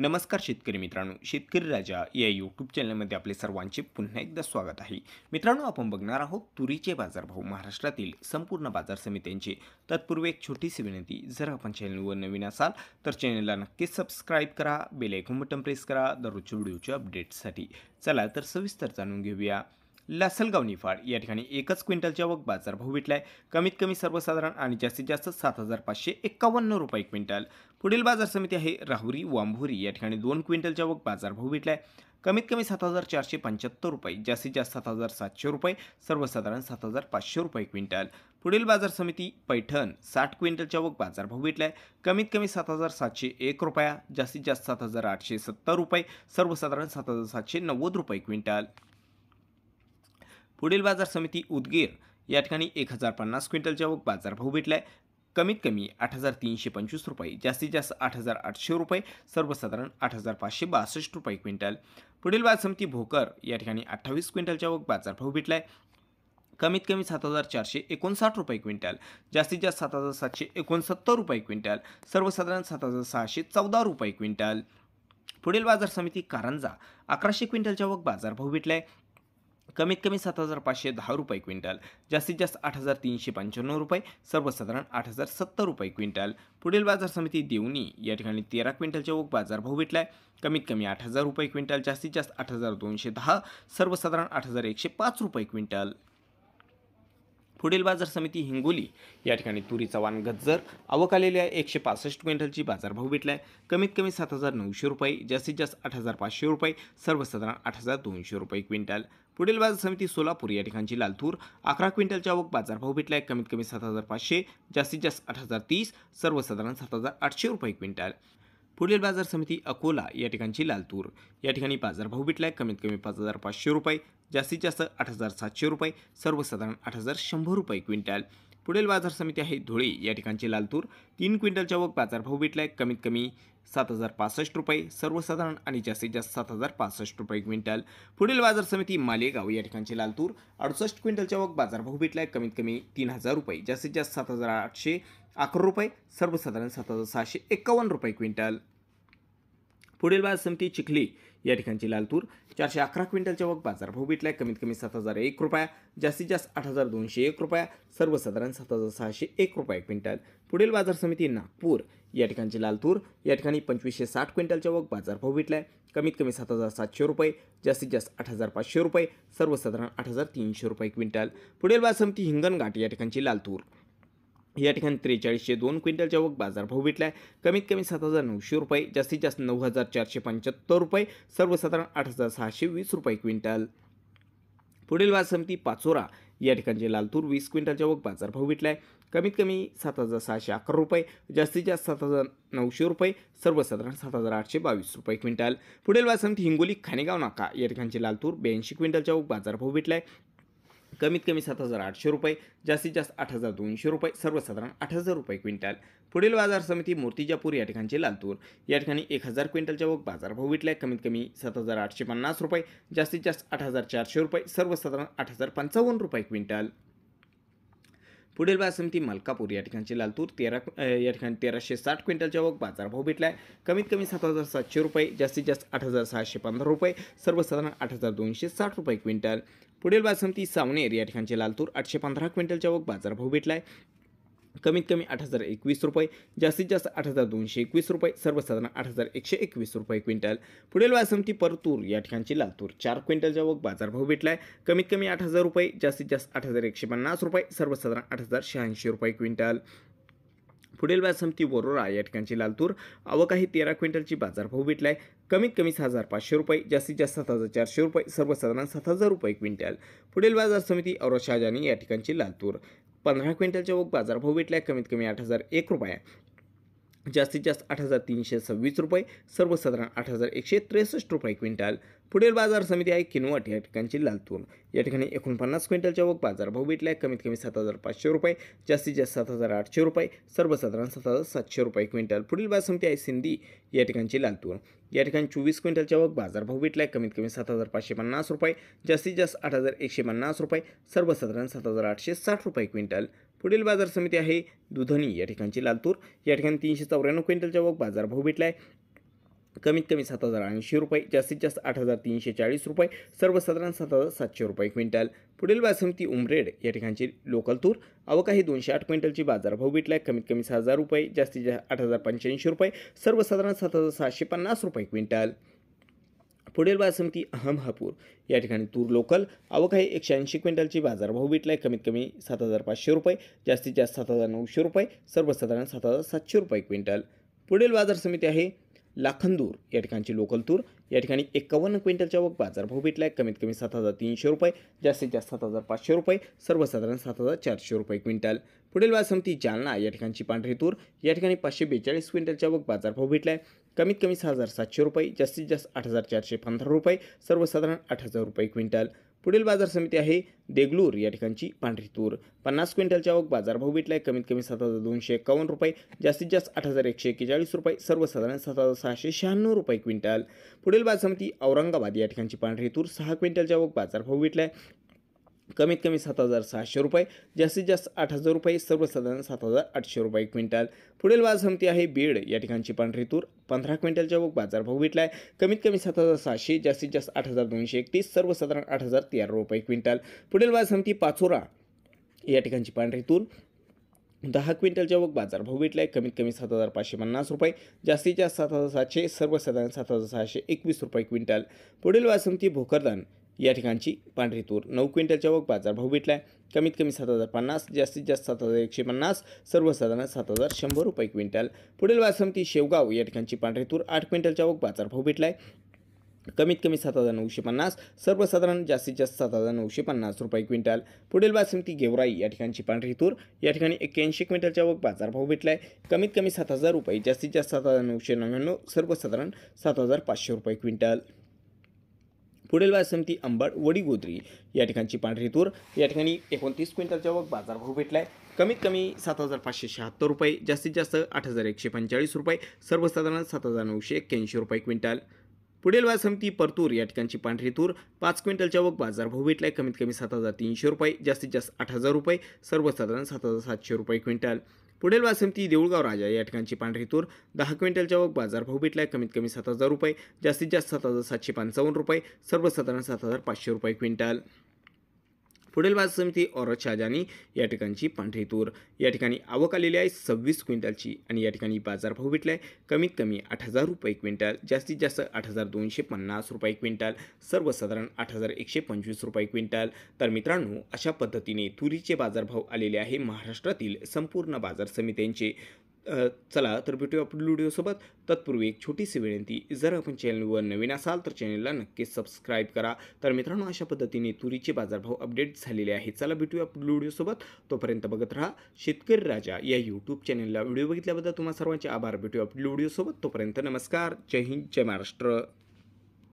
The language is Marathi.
नमस्कार शेतकरी मित्रांनो शेतकरी राजा या यूट्यूब चॅनलमध्ये आपले सर्वांचे पुन्हा एकदा स्वागत आहे मित्रांनो आपण बघणार आहोत तुरीचे बाजारभाव महाराष्ट्रातील संपूर्ण बाजार समित्यांचे तत्पूर्वी एक छोटीशी विनंती जर आपण चॅनलवर नवीन असाल तर चॅनलला नक्कीच सबस्क्राईब करा बेल बटन प्रेस करा दररोजच्या व्हिडिओच्या अपडेट्ससाठी चला तर सविस्तर जाणून घेऊया लासलगाव निफाड या ठिकाणी एकच क्विंटलच्या वग बाजारभाव भेटला आहे कमीत कमी सर्वसाधारण आणि जास्तीत जास्त सात हजार पाचशे एक्कावन्न रुपये क्विंटल पुढील बाजार समिती आहे राहुरी वांभोरी या ठिकाणी दोन क्विंटलच्या वग बाजारभाव भेटला आहे कमीत कमी सात हजार चारशे पंच्याहत्तर रुपये जास्तीत जास्त सात हजार सातशे रुपये सर्वसाधारण सात हजार पाचशे रुपये क्विंटल पुढील बाजार समिती पैठण साठ क्विंटलच्या वग बाजारभाव भेटला आहे कमीत कमी सात हजार सातशे एक रुपया जास्तीत जास्त सात हजार आठशे सत्तर रुपये सर्वसाधारण सात हजार सातशे नव्वद रुपये क्विंटल पुढील बाजार समिती उदगीर या ठिकाणी एक हजार पन्नास क्विंटलच्या वक बाजारभाव भेटला आहे कमीत कमी आठ हजार तीनशे पंचवीस रुपये जास्तीत जास्त आठ हजार आठशे रुपये सर्वसाधारण आठ हजार पाचशे बासष्ट रुपये क्विंटल पुढील बाजार समिती भोकर या ठिकाणी अठ्ठावीस क्विंटलच्या वग बाजारभाव भेटला आहे कमीत कमी सात हजार चारशे एकोणसाठ रुपये क्विंटल जास्तीत जास्त सात हजार सातशे एकोणसत्तर रुपये क्विंटल सर्वसाधारण सात हजार सहाशे चौदा रुपये क्विंटल पुढील बाजार समिती कारंजा अकराशे क्विंटलच्या वक बाजारभाव भेटला आहे कमीत कमी सात हजार पाचशे दहा रुपये क्विंटल जास्तीत जास्त आठ हजार तीनशे पंच्याण्णव रुपये सर्वसाधारण आठ हजार सत्तर रुपये क्विंटल पुढील बाजार समिती देऊनी या ठिकाणी तेरा क्विंटलच्या बाजार बाजारभाव भेटला आहे कमीत कमी आठ हजार रुपये क्विंटल जास्तीत जास्त आठ हजार दोनशे दहा सर्वसाधारण आठ हजार एकशे पाच रुपये क्विंटल पुढील बाजार समिती हिंगोली या ठिकाणी तुरीचा वाण गज्जर आवक आलेल्या एकशे पासष्ट क्विंटलची बाजारभाव भेटला आहे कमीत कमी सात हजार नऊशे रुपये जास्तीत जास्त आठ हजार पाचशे रुपये सर्वसाधारण आठ हजार दोनशे रुपये क्विंटल पुढील बाजार समिती सोलापूर या ठिकाणची लालतूर अकरा क्विंटलच्या आवक बाजारभाव भेटला आहे कमीत कमी सात हजार पाचशे जास्तीत जास्त आठ हजार तीस सर्वसाधारण सात हजार आठशे रुपये क्विंटल पुढील बाजार समिती अकोला या ठिकाणची लालतूर या ठिकाणी बाजारभाव भेटला आहे कमीत कमी पाच हजार पाचशे रुपये जास्तीत जास्त आठ हजार सातशे रुपये सर्वसाधारण आठ हजार शंभर रुपये क्विंटल पुढील बाजार समिती आहे धुळे या ठिकाणचे लालतूर तीन क्विंटलच्या वग बाजार भेटला आहे कमीत कमी सात हजार पासष्ट रुपये सर्वसाधारण आणि जास्तीत जास्त सात हजार पासष्ट रुपये क्विंटल पुढील बाजार समिती मालेगाव या ठिकाणची लालतूर अडुसष्ट क्विंटलच्या वग बाजार भेटला आहे कमीत कमी तीन हजार रुपये जास्तीत जास्त सात हजार आठशे अकरा रुपये सर्वसाधारण सात हजार सहाशे एकावन्न रुपये क्विंटल पुढील बाजार समिती चिखली या ठिकाणची लालतूर चारशे अकरा क्विंटलच्या वग बाजार भाऊ बिटला कमीत कमी सात हजार एक रुपया जास्तीत जास्त आठ हजार दोनशे एक रुपया सर्वसाधारण सात हजार सहाशे एक रुपये क्विंटल पुढील बाजार समिती नागपूर या ठिकाणची लालतूर या ठिकाणी पंचवीसशे साठ क्विंटलच्या वग बाजार भाऊ आहे कमीत कमी सात हजार सातशे रुपये जास्तीत जास्त आठ हजार पाचशे रुपये सर्वसाधारण आठ हजार तीनशे रुपये क्विंटल पुढील बाजार समिती हिंगणघाट या ठिकाणची लालतूर या ठिकाणी त्रेचाळीसशे दोन क्विंटलच्या चौक बाजारभाव भेटला आहे कमीत कमी सात हजार नऊशे रुपये जास्तीत जास्त नऊ हजार चारशे पंच्याहत्तर रुपये सर्वसाधारण आठ हजार सहाशे वीस रुपये क्विंटल पुढील बाज समिती पाचोरा या ठिकाणचे लालतूर वीस क्विंटलच्या चौक बाजारभाव भेटला आहे कमीत कमी सात हजार सहाशे अकरा रुपये जास्तीत जास्त सात हजार नऊशे रुपये सर्वसाधारण सात हजार आठशे बावीस रुपये क्विंटल पुढील बाज समिती हिंगोली खानेगाव नाका या ठिकाणचे लालतूर ब्याऐंशी क्विंटलच्या चौक बाजारभाव भेटला आहे कमीत कमी सात हजार आठशे रुपये जास्तीत जास्त आठ हजार दोनशे रुपये सर्वसाधारण आठ हजार रुपये क्विंटल पुढील बाजार समिती मूर्तिजापूर या ठिकाणचे लालतूर या ठिकाणी एक हजार क्विंटलच्या वग बाजारभाव विटलाय कमीत कमी सात हजार आठशे पन्नास रुपये जास्तीत जास्त आठ हजार चारशे रुपये सर्वसाधारण आठ हजार पंचावन्न रुपये क्विंटल पुढील बासमती मलकापूर या ठिकाणची लालतूर तेरा या ठिकाणी तेराशे साठ क्विंटलच्या वग बाजारभाव भेटला आहे कमीत कमी सात हजार सातशे रुपये जास्तीत जास्त आठ हजार सहाशे पंधरा रुपये सर्वसाधारण आठ हजार दोनशे साठ रुपये क्विंटल पुढील बासमती सावनेर या ठिकाणची लालतूर आठशे पंधरा क्विंटलच्या वग बाजारभाव भेटला आहे कमीत कमी आठ हजार एकवीस रुपये जास्तीत जास्त आठ हजार दोनशे एकवीस रुपये सर्वसाधारण आठ हजार एकशे एकवीस रुपये क्विंटल पुढील व्यासमती परतूर या ठिकाणची लातूर चार क्विंटलच्या वग बाजारभाव भेटला आहे कमीत कमी आठ हजार रुपये जास्तीत जास्त आठ हजार एकशे पन्नास रुपये सर्वसाधारण आठ हजार शहाऐंशी रुपये क्विंटल पुढील समिती वरोरा या ठिकाणची लातूर आवक आहे तेरा क्विंटलची बाजारभाव भेटला आहे कमीत कमी सहा हजार पाचशे रुपये जास्तीत जास्त सात हजार चारशे रुपये सर्वसाधारण सात हजार रुपये क्विंटल पुढील बाजार समिती और शहाजानी या ठिकाणची लातूर पंधरा क्विंटलच्या ओक बाजारभाव भेटला कमीत कमी आठ हजार एक रुपये जास्तीत जास्त आठ हजार तीनशे सव्वीस रुपये सर्वसाधारण आठ हजार एकशे त्रेसष्ट रुपये क्विंटल पुढील बाजार समिती आहे किनवट या ठिकाणची लालतून या ठिकाणी एकोणपन्नास क्विंटलच्या वक बाजार भाव भेटला आहे कमीत कमी सात हजार पाचशे रुपये जास्तीत जास्त सात हजार आठशे रुपये सर्वसाधारण सात हजार सातशे रुपये क्विंटल पुढील बाजार समिती आहे सिंधी या ठिकाणची लालतून या ठिकाणी चोवीस क्विंटलच्या व बाजार भाव भेटला आहे कमीत कमी सात हजार पाचशे पन्नास रुपये जास्तीत जास्त आठ हजार एकशे पन्नास रुपये सर्वसाधारण सात हजार आठशे साठ रुपये क्विंटल पुढील बाजार समिती आहे दुधनी या ठिकाणची लालतूर या ठिकाणी तीनशे चौऱ्याण्णव क्विंटलच्या वग बाजारभाव भेटला आहे कमीत कमी सात हजार ऐंशी रुपये जास्तीत जास्त आठ हजार तीनशे चाळीस रुपये सर्वसाधारण सात हजार सातशे रुपये क्विंटल पुढील बाजार समिती उमरेड या ठिकाणची लोकल तूर आवक आहे दोनशे आठ क्विंटलची बाजारभाव भेटला आहे कमीत कमी सहा हजार रुपये जास्तीत जास्त आठ हजार पंच्याऐंशी रुपये सर्वसाधारण सात हजार सहाशे पन्नास रुपये क्विंटल पुढील बाजार समिती अहमहापूर या ठिकाणी तूर लोकल आवक आहे एकशे ऐंशी क्विंटलची बाजारभाव भेटला आहे कमीत कमी सात हजार पाचशे रुपये जास्तीत जास्त सात हजार नऊशे रुपये सर्वसाधारण सात हजार सातशे रुपये क्विंटल पुढील बाजार समिती आहे लाखंदूर या ठिकाणची लोकल तूर या ठिकाणी एकावन्न क्विंटलच्या बाजार बाजारभाव भेटला आहे कमीत कमी सात हजार तीनशे रुपये जास्तीत जास्त सात हजार पाचशे रुपये सर्वसाधारण सात हजार चारशे रुपये क्विंटल पुढील बाजार समिती जालना या ठिकाणची पांढरी तूर या ठिकाणी पाचशे बेचाळीस क्विंटलच्या बाजार भाव भेटला आहे कमीत कमी सहा हजार सातशे रुपये जास्तीत जास्त आठ हजार चारशे पंधरा रुपये सर्वसाधारण आठ हजार रुपये क्विंटल पुढील बाजार समिती आहे देगलूर या ठिकाणची पांढरी तूर पन्नास क्विंटलच्या आवक बाजारभाव भेटला आहे कमीत कमी सात हजार दोनशे एकावन्न रुपये जास्तीत जास्त आठ हजार एकशे एक्केचाळीस रुपये सर्वसाधारण सात हजार सहाशे शहाण्णव रुपये क्विंटल पुढील बाजार समिती औरंगाबाद या ठिकाणची पांढरी तूर सहा क्विंटलच्या आवक बाजारभाव भेटला आहे कमीत कमी सात हजार सहाशे रुपये जास्तीत जास्त आठ हजार रुपये सर्वसाधारण सात हजार आठशे रुपये क्विंटल पुढील बाज हमती आहे बीड या ठिकाणची पांढरी तूर पंधरा क्विंटलच्या व बाजारभाव भेटला आहे कमीत कमी सात हजार सहाशे जास्तीत जास्त आठ हजार दोनशे एकतीस सर्वसाधारण आठ हजार तेरा रुपये क्विंटल पुढील बाज हमती पाचोरा या ठिकाणची पांढरी तूर दहा क्विंटलच्या वग बाजारभाव भेटला आहे कमीत कमी सात हजार पाचशे पन्नास रुपये जास्तीत जास्त सात हजार सातशे सर्वसाधारण सात हजार सहाशे एकवीस रुपये क्विंटल पुढील वासमती भोकरदान या ठिकाणची पांढरी तूर नऊ क्विंटलच्या व बाजारभाव भेटला आहे कमीत कमी सात हजार पन्नास जास्तीत जास्त सात हजार एकशे पन्नास सर्वसाधारण सात हजार शंभर रुपये क्विंटल पुढील वासमती शेवगाव या ठिकाणची पांढरी तूर आठ क्विंटलच्या बाजार बाजारभाव भेटला आहे कमीत कमी सात हजार नऊशे पन्नास सर्वसाधारण जास्तीत जास्त सात हजार नऊशे पन्नास रुपये क्विंटल पुढील वासमती गेवराई या ठिकाणची पांढरी तूर या ठिकाणी एक्क्याऐंशी क्विंटलच्या बाजार बाजारभाव भेटला आहे कमीत कमी सात हजार रुपये जास्तीत जास्त सात हजार नऊशे नव्याण्णव सर्वसाधारण सात हजार पाचशे रुपये क्विंटल पुढील बाजार समिती अंबाड वडीगोद्री या ठिकाणची पांढरी तूर या ठिकाणी एकोणतीस क्विंटलच्या बाजार बाजारभाव भेटला आहे कमीत कमी सात हजार पाचशे शहात्तर रुपये जास्तीत जास्त आठ हजार एकशे पंचेचाळीस रुपये सर्वसाधारण सात हजार नऊशे एक्क्याऐंशी रुपये क्विंटल पुढील बाजार समिती परतूर या ठिकाणची पांढरी तूर पाच क्विंटलच्या बाजार बाजारभाव भेटला आहे कमीत कमी सात हजार तीनशे रुपये जास्तीत जास्त आठ हजार रुपये सर्वसाधारण सात हजार सातशे रुपये क्विंटल पुढील वासमती देऊळगाव राजा या ठिकाणची पांढरी तूर दहा क्विंटलच्या वग बाजार भेटला आहे कमीत कमी सात हजार रुपये जास्तीत जास्त सात हजार सातशे पंचावन्न रुपये सर्वसाधारण सात हजार पाचशे रुपये क्विंटल पुढील बाजार समिती औरत शहाजानी या ठिकाणची पांढरी तूर या ठिकाणी आवक आलेली आहे सव्वीस क्विंटलची आणि या ठिकाणी बाजारभाव भेटला आहे कमीत कमी आठ हजार रुपये क्विंटल जास्तीत जास्त आठ हजार दोनशे पन्नास रुपये क्विंटल सर्वसाधारण आठ हजार एकशे पंचवीस रुपये क्विंटल तर मित्रांनो अशा पद्धतीने तुरीचे बाजारभाव आलेले आहे महाराष्ट्रातील संपूर्ण बाजार समित्यांचे चला तर भेटूया आपण व्हिडिओसोबत तत्पूर्वी एक छोटीशी विनंती जर आपण चॅनलवर नवीन असाल तर चॅनलला नक्कीच सबस्क्राईब करा तर मित्रांनो अशा पद्धतीने तुरीचे बाजारभाव अपडेट झालेले आहे चला भेटूया आपण व्हिडिओसोबत तोपर्यंत बघत राहा शेतकरी राजा या यूट्यूब चॅनलला व्हिडिओ बघितल्याबद्दल तुम्हाला सर्वांचे आभार भेटूया आपल्या व्हिडिओसोबत तोपर्यंत नमस्कार जय हिंद जय महाराष्ट्र